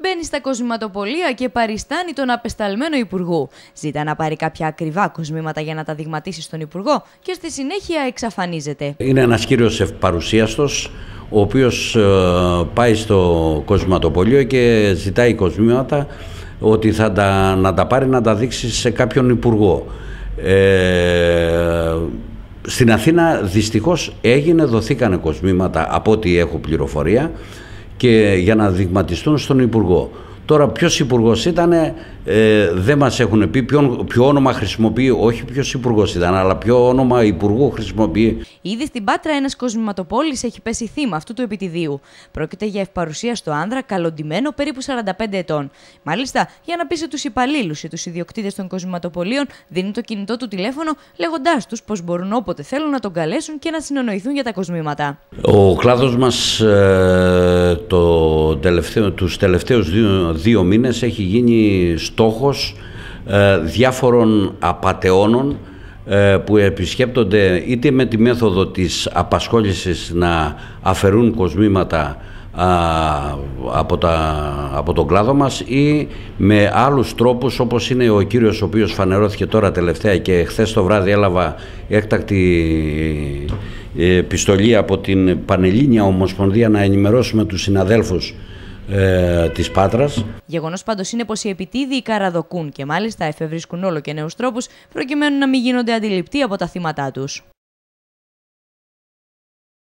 Μπαίνει στα κοσμηματοπολία και παριστάνει τον απεσταλμένο Υπουργό. Ζητά να πάρει κάποια ακριβά κοσμήματα για να τα δειγματίσει στον Υπουργό και στη συνέχεια εξαφανίζεται. Είναι ένας κύριος παρουσίαστο ο οποίος ε, πάει στο κοσμηματοπολείο και ζητάει κοσμήματα ότι θα τα, να τα πάρει να τα δείξει σε κάποιον Υπουργό. Ε, στην Αθήνα δυστυχώς έγινε, δοθήκανε κοσμήματα από ό,τι έχω πληροφορία και για να δειγματιστούν στον Υπουργό. Τώρα ποιος υπουργός ήταν, ε, δεν μας έχουν πει ποιο, ποιο όνομα χρησιμοποιεί, όχι ποιος υπουργός ήταν, αλλά ποιο όνομα υπουργού χρησιμοποιεί. Ήδη στην Πάτρα ένας κοσμηματοπόλης έχει πέσει θύμα αυτού του επιτιδίου. Πρόκειται για ευπαρουσία στο άνδρα, καλοντιμένο περίπου 45 ετών. Μάλιστα, για να πείσει τους υπαλλήλους ή τους ιδιοκτήτες των κοσμηματοπολίων, δίνει το κινητό του τηλέφωνο, λέγοντάς τους πως μπορούν όποτε θέλουν να τον καλέσουν και να συνεννοηθούν για τα κοσμήματα. Ο κλάδος μας ε, το τελευταίο, τους τελευταίους δύο δύο μήνες έχει γίνει στόχος ε, διάφορων απαταιώνων ε, που επισκέπτονται είτε με τη μέθοδο της απασχόλησης να αφαιρούν κοσμήματα από, τα, από τον κλάδο μας ή με άλλους τρόπους όπως είναι ο κύριος ο οποίος φανερώθηκε τώρα τελευταία και χθες το βράδυ έλαβα έκτακτη ε, επιστολή από την Πανελλήνια Ομοσπονδία να ενημερώσουμε τους συναδέλφους ε, της Πάτρας. Γεγονός πάντως είναι πως οι επιτίδιοι καραδοκούν και μάλιστα εφευρίσκουν όλο και νέους τρόπους προκειμένου να μην γίνονται αντιληπτοί από τα θύματα τους.